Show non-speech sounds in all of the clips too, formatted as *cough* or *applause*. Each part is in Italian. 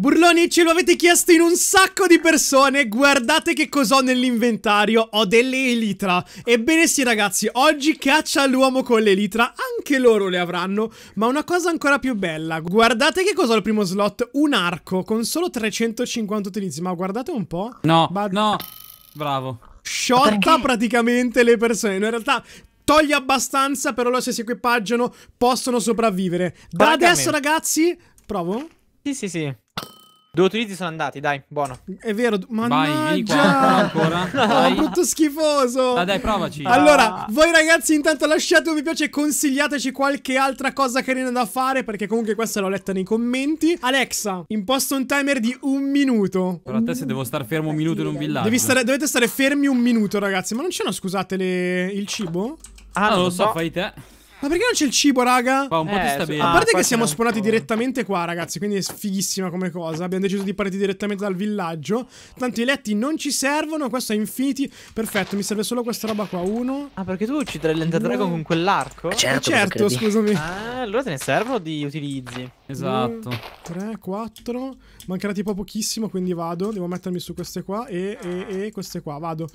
Burloni ce lo avete chiesto in un sacco di persone, guardate che cos'ho nell'inventario, ho delle elitra. Ebbene sì ragazzi, oggi caccia all'uomo con le elitra, anche loro le avranno, ma una cosa ancora più bella, guardate che cos'ho al primo slot, un arco con solo 350 utilizzi, ma guardate un po'. No, Bad no, bravo. Sciotta praticamente le persone, in realtà toglie abbastanza, però loro se si equipaggiano possono sopravvivere. Da adesso ragazzi, provo? Sì, sì, sì. Due utilizzi sono andati, dai, buono. È vero, mannaggia! Vai, qua, *laughs* ancora. Oh, Vai. brutto schifoso! Dai, dai, provaci. Allora, ah. voi ragazzi intanto lasciate un mi piace e consigliateci qualche altra cosa carina da fare, perché comunque questa l'ho letta nei commenti. Alexa, imposto un timer di un minuto. Però a te se devo stare fermo un minuto in un villaggio. Stare, dovete stare fermi un minuto, ragazzi. Ma non c'è una, scusate, le... il cibo? Ah, non lo so, no. fai te. Ma perché non c'è il cibo, raga? Va, un po' eh, ti sta bene. A parte ah, che siamo spawnati direttamente qua, ragazzi, quindi è fighissima come cosa. Abbiamo deciso di partire direttamente dal villaggio. Tanto i letti non ci servono, questo è infiniti. Perfetto, mi serve solo questa roba qua, uno. Ah, perché tu ucciderai il Dragon con quell'arco? Eh, certo, eh, certo scusami. Ah, allora te ne servono di utilizzi. Esatto. Uno, tre, quattro. Mancherà tipo pochissimo, quindi vado. Devo mettermi su queste qua e, e, e queste qua. Vado.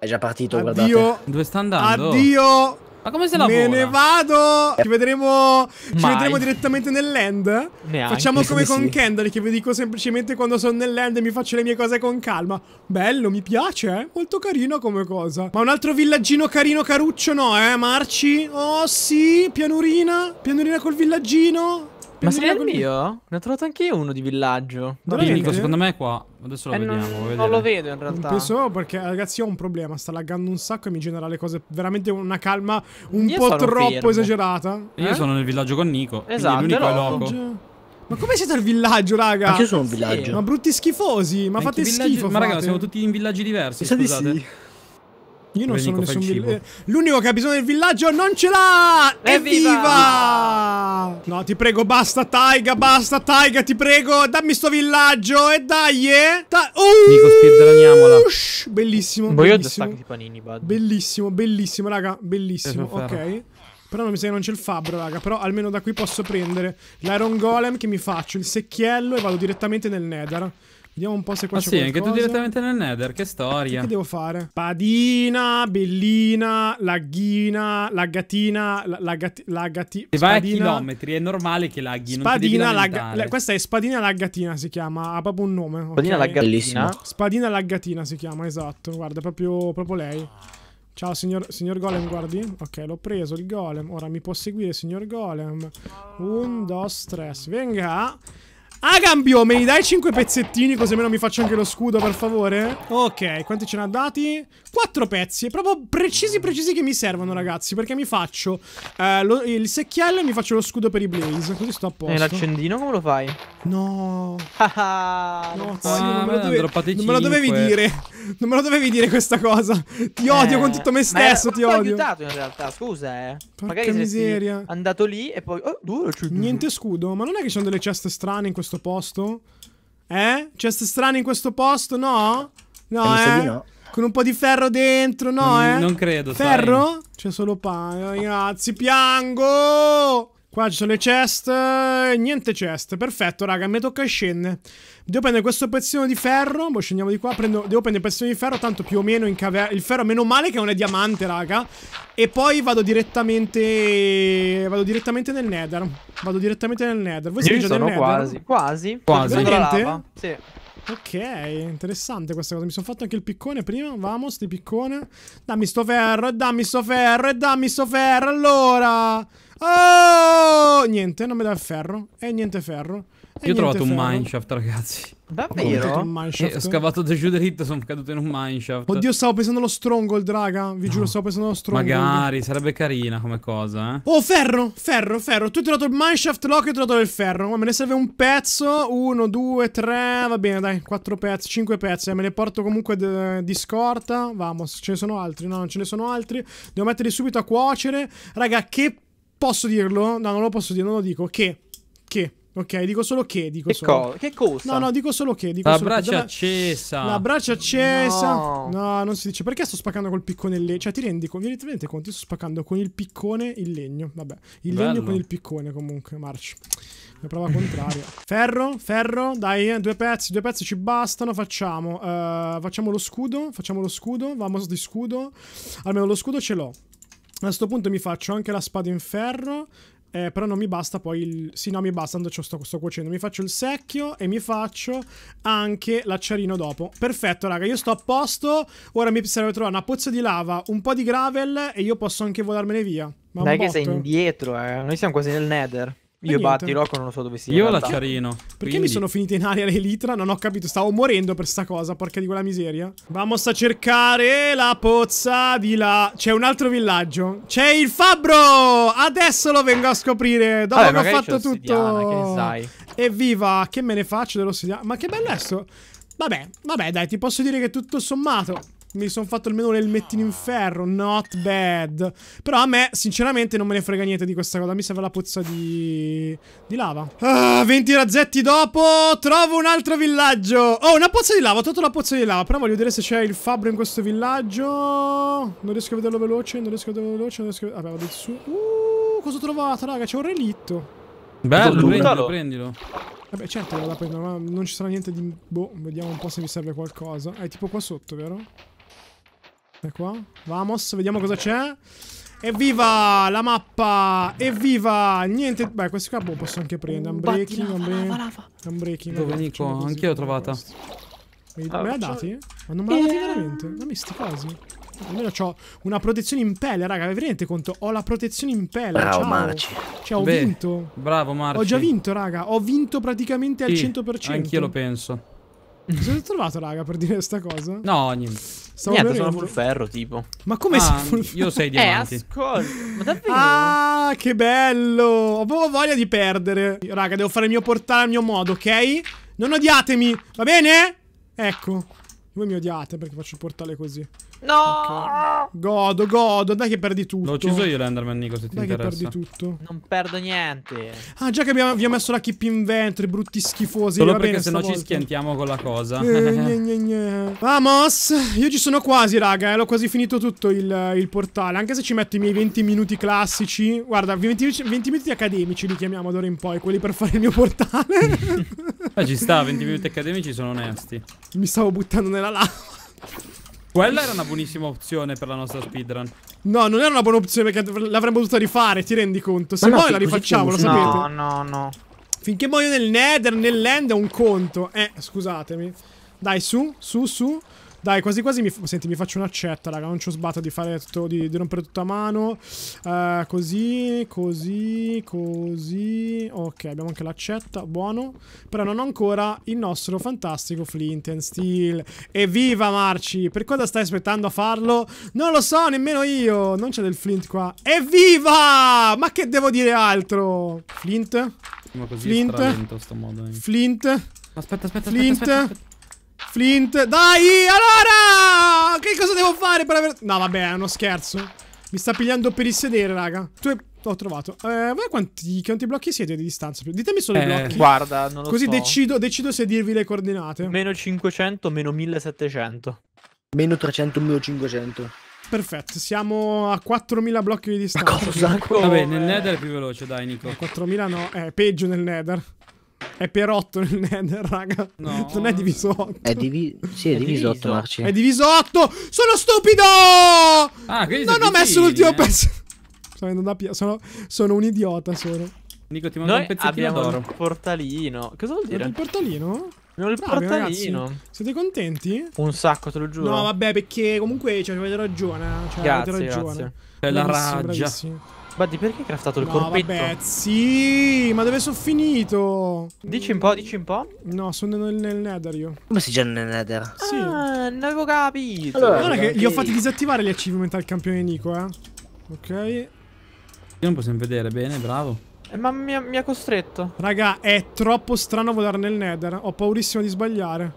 È già partito, Addio. guardate. Dove sta andando? Addio! Ma come se la Me ne vado! Eh. Ci vedremo, ci vedremo direttamente nell'end. Facciamo come con sì. Kendall, che vi dico semplicemente quando sono nell'end e mi faccio le mie cose con calma. Bello, mi piace, eh? Molto carino come cosa. Ma un altro villaggino carino caruccio no, eh, Marci? Oh, sì, pianurina. Pianurina col villaggino. Ma sei con io? Ne ho trovato anche io uno di villaggio. Pinico, secondo me è qua. Adesso lo eh vediamo. Non, non, lo vedo in realtà. Pensavo perché, ragazzi, ho un problema. Sta laggando un sacco e mi genera le cose. Veramente una calma un io po' troppo fermo. esagerata. Eh? Io sono nel villaggio con Nico. Esatto. L'unico è loco. Ma come siete al villaggio, raga? Anche io sono un villaggio. Sì. Ma brutti schifosi. Ma Anche fate schifo. Ma, raga, siamo tutti in villaggi diversi. Sì, scusate. Sì. Io non sono nessun villaggio. Eh, l'unico che ha bisogno del villaggio non ce l'ha! Evviva! No, ti prego, basta, Taiga, basta, Taiga, ti prego, dammi sto villaggio e dai, eh! Da uh! Nico, spiedraniamola. Bellissimo, boh, bellissimo. Panini, bellissimo, bellissimo, raga, bellissimo, eh, ok. Però non mi sa che non c'è il fabbro, raga. Però almeno da qui posso prendere l'Iron Golem che mi faccio, il secchiello e vado direttamente nel Nether. Vediamo un po' se ah, qua ah, c'è sì, qualcosa. anche tu direttamente nel nether, che storia. Che devo fare? Padina, bellina, laghina, laggatina, laggati, Se vai a chilometri è normale che laghi, spadina, laggatina. Questa è spadina laggatina si chiama, ha proprio un nome. Okay? Spadina laggatina? Spadina laggatina si chiama, esatto, guarda, proprio, proprio lei. Ciao signor, signor, Golem, guardi. Ok, l'ho preso il Golem. Ora mi può seguire, signor Golem. Un, dos, tres. Venga. Ah, cambio, me li dai 5 pezzettini così almeno mi faccio anche lo scudo, per favore? Ok, quanti ce ne ha dati? 4 pezzi, proprio precisi precisi che mi servono, ragazzi, perché mi faccio eh, lo, il secchiello e mi faccio lo scudo per i blaze, così sto a posto. E l'accendino come lo fai? No, ah, no, zio, ah, non, me ah, dovevi, non, me lo dovevi dire. Non me lo dovevi dire questa cosa. Ti eh, odio con tutto me stesso. Ti odio. Ti ho aiutato in realtà. Scusa, eh. Porca Magari miseria. Andato lì e poi. Oh, duro, Niente scudo. Ma non è che ci sono delle ceste strane in questo posto? Eh? Ceste strane in questo posto? No? No, eh? No. Con un po' di ferro dentro, no, non, eh? Non credo. Ferro? C'è solo pane. Ragazzi, piango. Qua ci sono le chest. Eh, niente chest. Perfetto, raga. Mi tocca scendere. Devo prendere questo pezzino di ferro. Boh, scendiamo di qua. Prendo... devo prendere il pezzino di ferro. Tanto più o meno in caverna. Il ferro, meno male che non è diamante, raga. E poi vado direttamente. Vado direttamente nel nether. Vado direttamente nel nether. Voi siete già nel quasi. nether? Quasi. Quasi. Veramente? Sì. Ok, interessante questa cosa. Mi sono fatto anche il piccone prima. Vamos, di piccone. Dammi sto ferro, dammi sto ferro, dammi sto ferro. Allora. Oh, niente, non mi dà ferro. E niente ferro. Eh, Io ho trovato ferro. un mineshaft, ragazzi. Davvero? Ho, un mineshaft. Eh, ho scavato da giù dritto, sono caduto in un mineshaft. Oddio, stavo pensando allo stronghold, raga. Vi no. giuro, stavo pensando allo stronghold. Magari, sarebbe carina come cosa, eh. Oh, ferro, ferro, ferro. Tu hai trovato il mineshaft, Loki, ho trovato del ferro. Ma me ne serve un pezzo. Uno, due, tre. Va bene, dai, quattro pezzi, cinque pezzi. Eh, me ne porto comunque di scorta. Vamos, ce ne sono altri. No, non ce ne sono altri. Devo metterli subito a cuocere. Raga, che Posso dirlo? No, non lo posso dire, non lo dico. Che? Che? Ok, dico solo che, dico che solo. Co che cosa? No, no, dico solo che, dico La solo braccia che. accesa. La braccia accesa. No. no. non si dice. Perché sto spaccando col piccone il legno? Cioè, ti rendi, con... ti rendi conto? Io sto spaccando con il piccone il legno. Vabbè, il Bello. legno con il piccone comunque, Marci. La prova contraria. *laughs* ferro, ferro, dai, eh, due pezzi, due pezzi ci bastano, facciamo. Uh, facciamo lo scudo, facciamo lo scudo, vamos di scudo. Almeno lo scudo ce l'ho. A questo punto mi faccio anche la spada in ferro. Eh, però non mi basta poi il... Sì, no, mi basta, tanto sto, sto cuocendo. Mi faccio il secchio e mi faccio anche l'acciarino dopo. Perfetto, raga, io sto a posto. Ora mi serve trovare una pozza di lava, un po' di gravel e io posso anche volarmene via. Ma Dai che sei indietro, eh. Noi siamo quasi nel nether. Io e batti Rocco non so dove sia. Io la carino. Perché quindi... mi sono finita in aria l'elitra? Non ho capito. Stavo morendo per sta cosa. Porca di quella miseria. Vamos a cercare la pozza di là. C'è un altro villaggio. C'è il fabbro. Adesso lo vengo a scoprire. Dopo Vabbè, che ho fatto tutto. Che sai. Evviva. Che me ne faccio dell'ossidiana. Ma che bello è sto. Vabbè, vabbè, dai, ti posso dire che tutto sommato mi sono fatto almeno menù nel in ferro. Not bad. Però a me, sinceramente, non me ne frega niente di questa cosa. Mi serve la pozza di. di lava. Ah, 20 razzetti dopo. Trovo un altro villaggio. Oh, una pozza di lava. Ho trovato una pozza di lava. Però voglio vedere se c'è il fabbro in questo villaggio. Non riesco a vederlo veloce. Non riesco a vederlo veloce. Non riesco a. Vabbè, vado su. Uh, cosa ho trovato, raga? C'è un relitto. Bello, prendilo, prendilo. Vabbè, certo, la prendo, ma non ci sarà niente di... Boh, vediamo un po' se mi serve qualcosa. È tipo qua sotto, vero? E qua? Vamos, vediamo cosa c'è. Evviva la mappa! Evviva! Niente. Beh, questi qua boh, posso anche prendere. Unbreaking, unbreaking. Unbreaking. Dove Nico? io l'ho trovata. Ah, me, me dati? Ma non me l'ha dati eh. veramente? Ma mi sti quasi. Almeno ho una protezione in pelle, raga. Vi rendete conto? Ho la protezione in pelle. Bravo, ciao. Marci. Cioè, ho Beh, vinto. Bravo, Marci. Ho già vinto, raga. Ho vinto praticamente sì, al 100%. Anch'io lo penso. Cosa avete trovato, raga, per dire questa cosa? No, niente. Stavo Niente, sono full ferro tipo. Ma come ah, sei full ferro? Io sei diamanti. Eh, ascolta, ma davvero? Ah, che bello! Ho proprio voglia di perdere. Raga, devo fare il mio portale al mio modo, ok? Non odiatemi, va bene? Ecco. Voi mi odiate perché faccio il portale così. No! Okay. Godo, godo, dai che perdi tutto. L'ho ucciso io l'Enderman, Nico, se ti interessa. Dai che perdi tutto. Non perdo niente. Ah, già che abbiamo, abbiamo messo la keep inventory, brutti schifosi. Solo perché se no ci schiantiamo con la cosa. Eh, *laughs* gne, gne, gne. Vamos! Io ci sono quasi, raga, eh, l'ho quasi finito tutto il, il, portale. Anche se ci metto i miei 20 minuti classici. Guarda, 20, 20 minuti accademici li chiamiamo d'ora in poi, quelli per fare il mio portale. Ma *laughs* ah, eh, ci sta, 20 *laughs* minuti accademici sono onesti. Mi stavo buttando nella lava. Quella era una buonissima opzione per la nostra speedrun. No, non era una buona opzione perché l'avremmo dovuta rifare, ti rendi conto? Se no, la rifacciamo, lo sapete. No, no, no. Finché muoio nel nether, nell'end è un conto. Eh, scusatemi. Dai, su, su, su. Dai, quasi quasi mi... Senti, mi faccio un'accetta, raga. Non ci ho sbatto di fare tutto, di, di rompere tutta mano. Uh, così, così, così. Ok, abbiamo anche l'accetta. Buono. Però non ho ancora il nostro fantastico Flint and Steel. Evviva, Marci! Per cosa stai aspettando a farlo? Non lo so, nemmeno io. Non c'è del Flint qua. Evviva! Ma che devo dire altro? Flint? Flint? Modo, eh. Flint? Aspetta, aspetta, Flint? aspetta, aspetta, aspetta. Flint. Dai, allora! Che cosa devo fare per aver... No, vabbè, è uno scherzo. Mi sta pigliando per il sedere, raga. Tu ho trovato. Eh, voi quanti, quanti, blocchi siete di distanza? Ditemi solo eh, i blocchi. Guarda, non lo Così so. decido, decido se dirvi le coordinate. Meno 500, meno 1700. Meno 300, meno 500. Perfetto, siamo a 4000 blocchi di distanza. Ma cosa? Vabbè, nel Nether è più veloce, dai, Nico. 4000 no, è peggio nel Nether. È per 8 nel Nether, raga. No. Non è diviso 8. È, divi sì, è, è diviso 8, Marci. È diviso 8! Sono stupido! Ah, quindi Non ho messo l'ultimo eh. pezzo. Sono, sono un idiota, sono. Nico, ti mando Noi un pezzettino d'oro. il portalino. Cosa vuol dire? Il portalino? Non il Bravi, portalino. Ragazzi. Siete contenti? Un sacco, te lo giuro. No, vabbè, perché comunque cioè, avete ragione. Eh. Cioè, grazie, avete ragione. Grazie. Bravissimi, la raggia. Bravissimi. Buddy, perché hai craftato il no, corpetto? Vabbè, sì, ma dove sono finito? Dici un po', dici un po'. No, sono nel, nel nether io. Come si gioca nel nether? Sì. Ah, non avevo capito. Allora, allora che gli ho fatti disattivare gli achievement al campione Nico, eh. Ok. Non possiamo vedere bene, bravo. Eh, ma mi ha, mi ha costretto. Raga, è troppo strano volare nel nether. Ho paurissimo di sbagliare.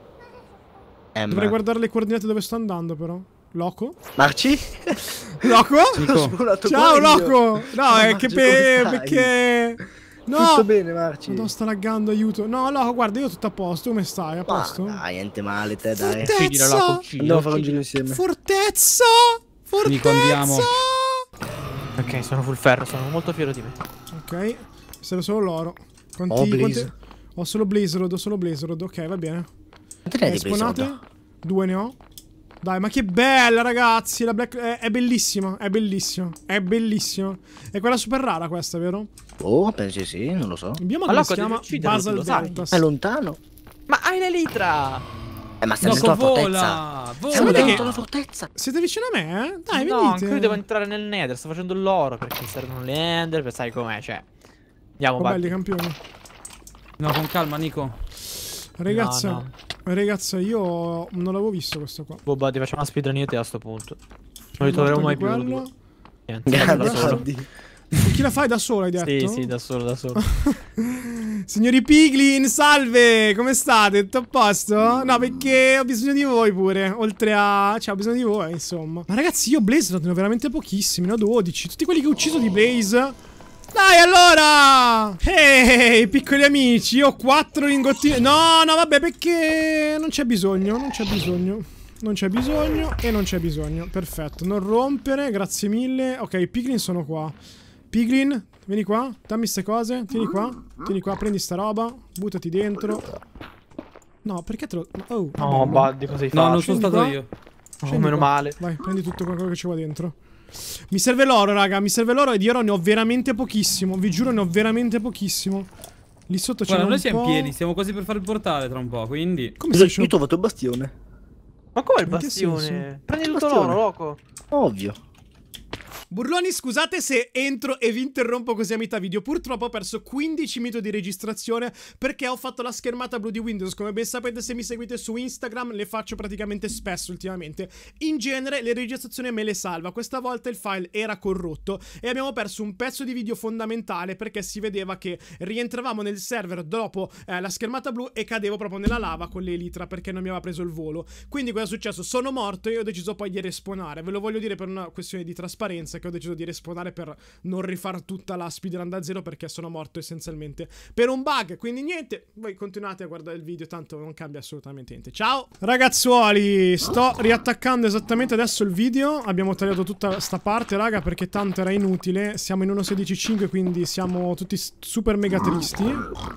Eh, Dovrei guardare le coordinate dove sto andando, però. Loco? Marci? *laughs* Loco? Ciao Loco! No, è che pe- perché... No! Tutto bene Marci? Non sto laggando, aiuto. No, Loco, guarda, io tutto a posto, come stai? A posto? Ah, dai, niente male te, dai. Fortezza! Andiamo a fare un giro insieme. Fortezza! Fortezza! Andiamo. Ok, sono full ferro, sono molto fiero di me. Ok, serve solo l'oro. Quanti, Ho oh, quanti... Ho solo blaze, ho solo Blizzard, ok, va bene. Quante ne hai di Due ne ho. Dai, ma che bella, ragazzi. La Black... È, è bellissima, è bellissima, è bellissima. È quella super rara questa, vero? Oh, pensi sì, non lo so. Abbiamo allora, si chiama Basal Deltas. È lontano. Ma hai l'elitra! Eh, ma sei no, nella fortezza. Vola, Siamo dentro fortezza. Siete vicino a me, eh? Dai, no, venite. No, anche io devo entrare nel nether. Sto facendo l'oro perché servono le ender. Per sai com'è, cioè. Andiamo, oh, belli campioni. No, con calma, Nico. Ragazza, no, no. ragazza, io non l'avevo visto questo qua. Boba, boh, ti facciamo una speedrun io te a sto punto. Non ritroveremo troveremo mai quello. più. Niente, da solo. Chi la fai da solo hai detto? Sì, sì, da solo, da solo. *laughs* Signori Piglin, salve! Come state? Tutto a posto? No, perché ho bisogno di voi pure. Oltre a... Cioè, ho bisogno di voi, insomma. Ma ragazzi, io Blaze ne ho veramente pochissimi. Ne ho 12. Tutti quelli che ho ucciso di Blaze... Dai allora! Ehi, piccoli amici, io ho quattro lingottini. No, no, vabbè, perché non c'è bisogno, non c'è bisogno. Non c'è bisogno e non c'è bisogno. Perfetto, non rompere, grazie mille. Ok, i piglin sono qua. Piglin, vieni qua, dammi queste cose, tieni qua, tieni qua, prendi sta roba, buttati dentro. No, perché te lo... Oh, no, Buddy, cosa hai fatto? No, non sono stato qua. io. Oh, meno qua. male. Vai, prendi tutto quello che c'è qua dentro. Mi serve l'oro, raga. Mi serve l'oro e io ne ho veramente pochissimo. Vi giuro, ne ho veramente pochissimo. Lì sotto c'è un noi siamo pieni, siamo quasi per fare il portale tra un po', quindi... Come Cosa, io ho trovato il bastione. Ma come il bastione? Prendi tutto l'oro, loco. Ovvio. Burloni, scusate se entro e vi interrompo così a metà video. Purtroppo ho perso 15 minuti di registrazione perché ho fatto la schermata blu di Windows. Come ben sapete, se mi seguite su Instagram, le faccio praticamente spesso ultimamente. In genere, le registrazioni me le salva. Questa volta il file era corrotto e abbiamo perso un pezzo di video fondamentale perché si vedeva che rientravamo nel server dopo eh, la schermata blu e cadevo proprio nella lava con l'elitra perché non mi aveva preso il volo. Quindi, cosa è successo? Sono morto e ho deciso poi di respawnare. Ve lo voglio dire per una questione di trasparenza che ho deciso di respawnare per non rifare tutta la speedrun da zero perché sono morto essenzialmente per un bug. Quindi niente, voi continuate a guardare il video, tanto non cambia assolutamente niente. Ciao! Ragazzuoli, sto riattaccando esattamente adesso il video. Abbiamo tagliato tutta sta parte, raga, perché tanto era inutile. Siamo in 1.16.5, quindi siamo tutti super mega tristi.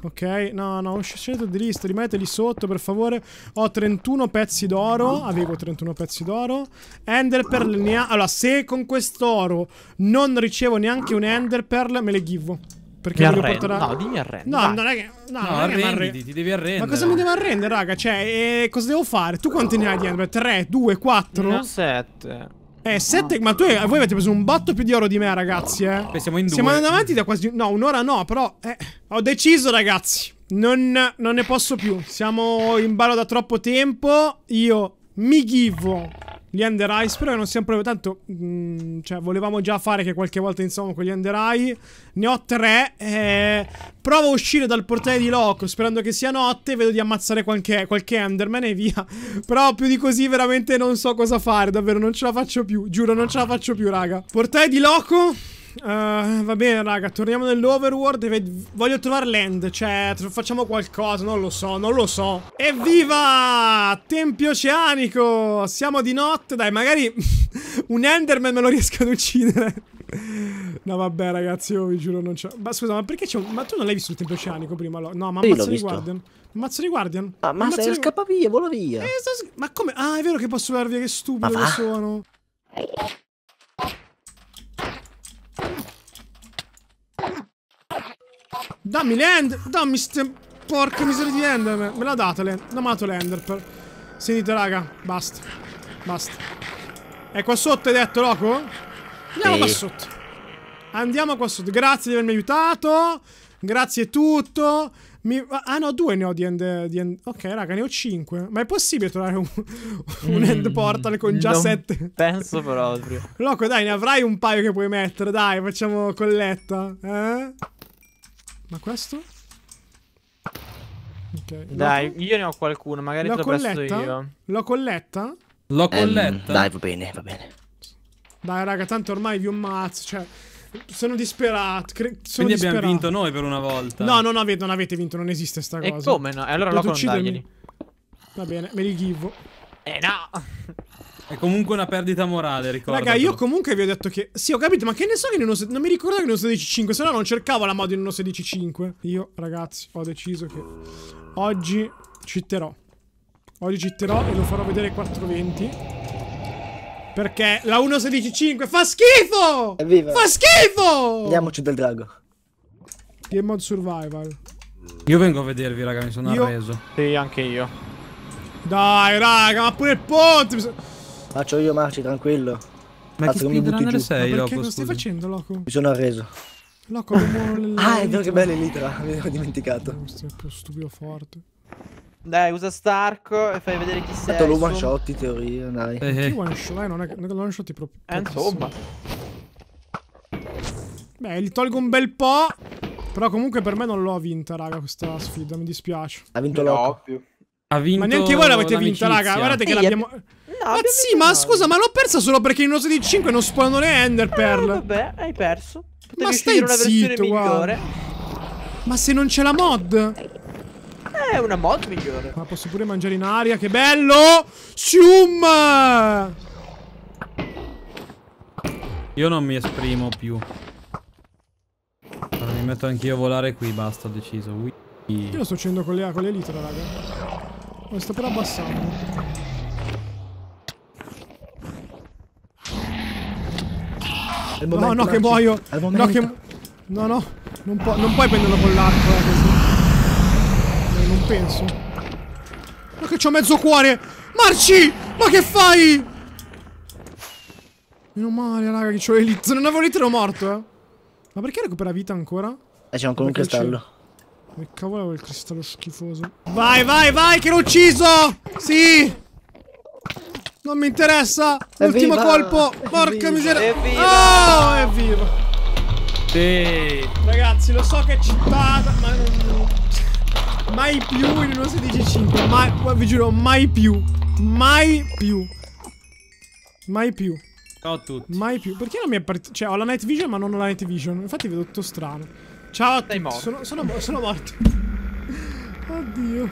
Ok, no, no, scendete di lista, rimanete lì sotto, per favore. Ho 31 pezzi d'oro, avevo 31 pezzi d'oro. Ender per ne ha... Allora, se con quest'oro trovo. Non ricevo neanche un enderpearl, me le givo. Perché voglio portare... No, dimmi arrendi. No, dai. non è che... No, no arrendi, ti devi arrendere. Ma cosa mi devo arrendere, raga? Cioè, eh, cosa devo fare? Tu quanti ne hai di Ender? 3, 2, 4? Non 7. Eh, 7. Ma tu, voi avete preso un botto più di oro di me, ragazzi, eh. siamo in due. Siamo andati avanti da quasi... No, un'ora no, però... Eh, ho deciso, ragazzi. Non, non ne posso più. Siamo in ballo da troppo tempo. Io mi Givo gli under Eye. Spero che non siano proprio tanto. Mh, mm, cioè, volevamo già fare che qualche volta insomma con gli under Eye. Ne ho tre. Eh, provo a uscire dal portale di Loco sperando che sia notte. Vedo di ammazzare qualche, qualche Enderman e via. *laughs* Però più di così veramente non so cosa fare. Davvero, non ce la faccio più. Giuro, non ce la faccio più, raga. Portale di Loco. Uh, va bene, raga, torniamo nell'overworld. Voglio trovare land, cioè, facciamo qualcosa, non lo so, non lo so. Evviva! Tempio oceanico! Siamo di notte, dai, magari *laughs* un Enderman me lo riesco ad uccidere. *laughs* no, vabbè, ragazzi, io vi giuro, non c'è. Ma scusa, ma perché c'è un. Ma tu non l'hai visto il tempio oceanico prima? No, ma ammazzo di Guardian. Ammazza di Guardian. Ah, ma se di... scappa via, volo via. Eh, sto... Ma come? Ah, è vero che posso volar via, che stupido che sono. Dammi l'ender. Dammi ste... Porca miseria di enderman. Me la date l'ender. Amato l'ender. Per... Sentite, raga. Basta. Basta. È qua sotto, hai detto, loco? Andiamo sì. qua sotto. Andiamo qua sotto. Grazie di avermi aiutato. Grazie tutto. Mi... Ah no, due ne ho di end, di end, Ok, raga, ne ho cinque. Ma è possibile trovare un, un mm, end portal con già sette? Penso proprio. Loco, dai, ne avrai un paio che puoi mettere. Dai, facciamo colletta. Eh? Ma questo? Okay. Dai, io ne ho qualcuno, magari L'ho te lo colletta? io. L'ho colletta? L'ho ehm, colletta? Um, dai, va bene, va bene. Dai, raga, tanto ormai vi ammazzo, cioè... Sono disperato. Cre- sono Quindi disperato. abbiamo vinto noi per una volta. No, no, no non avete vinto, non esiste sta cosa. E come no? E allora Potete lo uccidermi. Va bene, me li give. Eh no! È comunque una perdita morale, ricordo. Raga, io comunque vi ho detto che. Sì, ho capito, ma che ne so che in uno. Non mi ricordavo che in uno 16.5, se no non cercavo la mod in uno 16.5. Io, ragazzi, ho deciso che. Oggi citterò. Oggi citterò e lo farò vedere 420. Perché la 1.16.5 fa schifo! Evviva. Fa schifo! Andiamoci del drago. Game mode survival. Io vengo a vedervi, raga, mi sono io... arreso. Sì, anche io. Dai, raga, ma pure il ponte! Mi sono... Faccio io Marci, tranquillo. Ma Cazzo, che speedrunner sei, Ma Loco? Cosa stai facendo, Loco? Mi sono arreso. Loco, *laughs* Ah, è vero che bella Elitra, *laughs* mi avevo dimenticato. Questo è più stupido forte. Dai, usa Stark e fai vedere chi sei. Tanto lo one shot in teoria, dai. Eh, eh. Chi one shot? Dai, eh, non è che lo one shot proprio. Eh, insomma. Beh, gli tolgo un bel po'. Però comunque per me non l'ho vinta, raga, questa sfida, mi dispiace. Ha vinto no, Ha vinto Ma neanche voi l'avete vinta, raga. Guardate che l'abbiamo no, ma sì, ma no. scusa, ma l'ho persa solo perché in Rose di 5 non spawnano le Ender Pearl. Eh, vabbè, hai perso. Potevi ma stai una zitto, migliore. Ma se non c'è la mod? È eh, una mod migliore. Ma posso pure mangiare in aria, che bello! Sium! Io non mi esprimo più. Allora, mi metto anch'io a volare qui, basta, ho deciso. Ui. Io lo sto facendo con le, con le elitra, raga. Lo sto però abbassando. no, no, che muoio. No, che... No, no. Non, pu non puoi prenderlo con l'arco, eh, così. Eh, non penso. Ma che c'ho mezzo cuore. Marci! Ma che fai? Meno male, raga, che c'ho l'elite. Non avevo l'elite, ero morto, eh. Ma perché recupera vita ancora? Eh, c'è ancora un cristallo. Che cavolo è quel cristallo schifoso? Vai, vai, vai, che l'ho ucciso! Sì! Non mi interessa! L'ultimo colpo! Porca miseria! Evviva! Oh, evviva! Sì! Ragazzi, lo so che è cittata, ma non... Mai più in uno 16.5, mai, vi giuro, mai più, mai più, mai più. Ciao a tutti. Mai più. Perché non mi è partito? Cioè, ho la night vision, ma non ho la night vision. Infatti vedo tutto strano. Ciao a tutti. Sono, sono, sono morto. *laughs* Oddio.